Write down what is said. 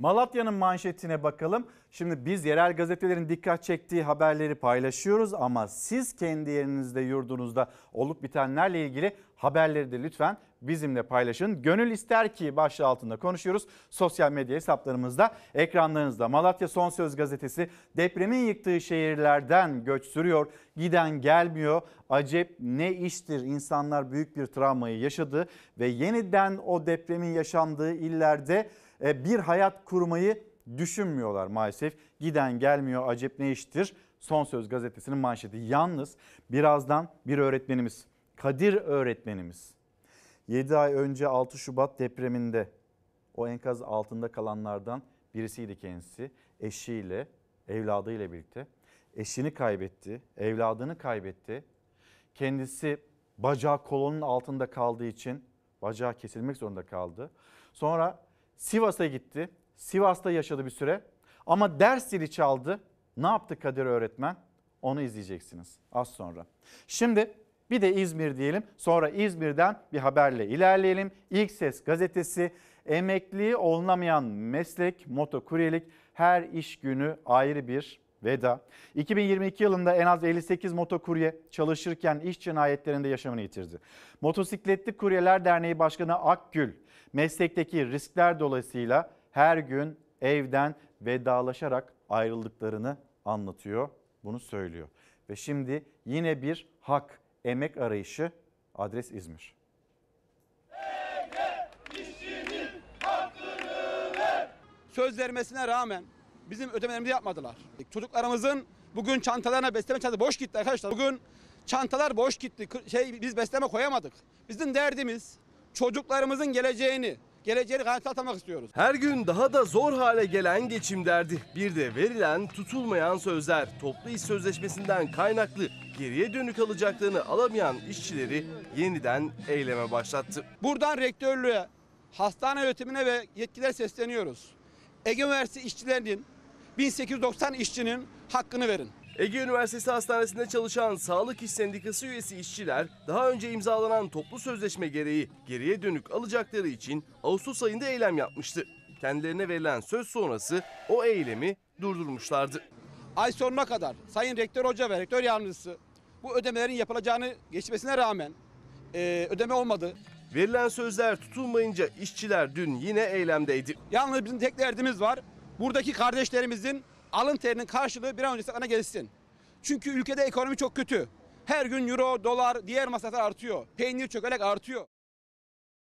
Malatya'nın manşetine bakalım. Şimdi biz yerel gazetelerin dikkat çektiği haberleri paylaşıyoruz ama siz kendi yerinizde, yurdunuzda olup bitenlerle ilgili haberleri de lütfen bizimle paylaşın. Gönül ister ki başlığı altında konuşuyoruz. Sosyal medya hesaplarımızda, ekranlarınızda. Malatya Son Söz gazetesi depremin yıktığı şehirlerden göç sürüyor. Giden gelmiyor. Acep ne iştir? İnsanlar büyük bir travmayı yaşadı ve yeniden o depremin yaşandığı illerde e, bir hayat kurmayı düşünmüyorlar maalesef. Giden gelmiyor acep ne iştir? Son Söz gazetesinin manşeti. Yalnız birazdan bir öğretmenimiz, Kadir öğretmenimiz 7 ay önce 6 Şubat depreminde o enkaz altında kalanlardan birisiydi kendisi. Eşiyle, evladıyla birlikte. Eşini kaybetti, evladını kaybetti. Kendisi bacağı kolonun altında kaldığı için bacağı kesilmek zorunda kaldı. Sonra Sivas'a gitti. Sivas'ta yaşadı bir süre. Ama ders dili çaldı. Ne yaptı Kadir öğretmen? Onu izleyeceksiniz az sonra. Şimdi bir de İzmir diyelim. Sonra İzmir'den bir haberle ilerleyelim. İlk Ses gazetesi emekli olunamayan meslek, motokuryelik her iş günü ayrı bir veda. 2022 yılında en az 58 motokurye çalışırken iş cinayetlerinde yaşamını yitirdi. Motosikletli Kuryeler Derneği Başkanı Akgül, meslekteki riskler dolayısıyla her gün evden vedalaşarak ayrıldıklarını anlatıyor, bunu söylüyor. Ve şimdi yine bir hak, emek arayışı adres İzmir. Eyle, Söz vermesine rağmen bizim ödemelerimizi yapmadılar. Çocuklarımızın bugün çantalarına besleme çantası boş gitti arkadaşlar. Bugün çantalar boş gitti. Şey biz besleme koyamadık. Bizim derdimiz çocuklarımızın geleceğini, geleceğini garanti atmak istiyoruz. Her gün daha da zor hale gelen geçim derdi. Bir de verilen tutulmayan sözler toplu iş sözleşmesinden kaynaklı geriye dönük alacaklarını alamayan işçileri yeniden eyleme başlattı. Buradan rektörlüğe, hastane yönetimine ve yetkililer sesleniyoruz. Ege Üniversitesi işçilerinin 1890 işçinin hakkını verin. Ege Üniversitesi Hastanesi'nde çalışan Sağlık İş Sendikası üyesi işçiler daha önce imzalanan toplu sözleşme gereği geriye dönük alacakları için Ağustos ayında eylem yapmıştı. Kendilerine verilen söz sonrası o eylemi durdurmuşlardı. Ay sonuna kadar Sayın Rektör Hoca ve Rektör Yardımcısı bu ödemelerin yapılacağını geçmesine rağmen e, ödeme olmadı. Verilen sözler tutulmayınca işçiler dün yine eylemdeydi. Yalnız bizim tek derdimiz var buradaki kardeşlerimizin alın terinin karşılığı bir an önce sana gelsin. Çünkü ülkede ekonomi çok kötü. Her gün euro, dolar, diğer masraflar artıyor. Peynir, çökelek artıyor.